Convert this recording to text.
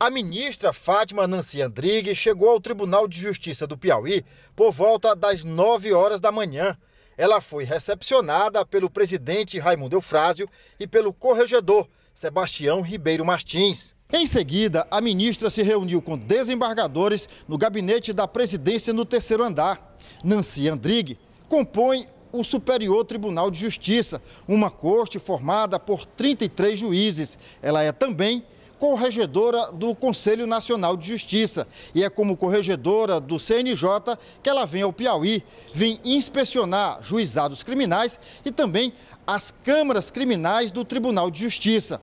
A ministra Fátima Nancy Andrigue chegou ao Tribunal de Justiça do Piauí por volta das 9 horas da manhã. Ela foi recepcionada pelo presidente Raimundo Eufrásio e pelo corregedor Sebastião Ribeiro Martins. Em seguida, a ministra se reuniu com desembargadores no gabinete da presidência no terceiro andar. Nancy Andrigue compõe o Superior Tribunal de Justiça, uma corte formada por 33 juízes. Ela é também corregedora do Conselho Nacional de Justiça. E é como corregedora do CNJ que ela vem ao Piauí, vem inspecionar juizados criminais e também as câmaras criminais do Tribunal de Justiça.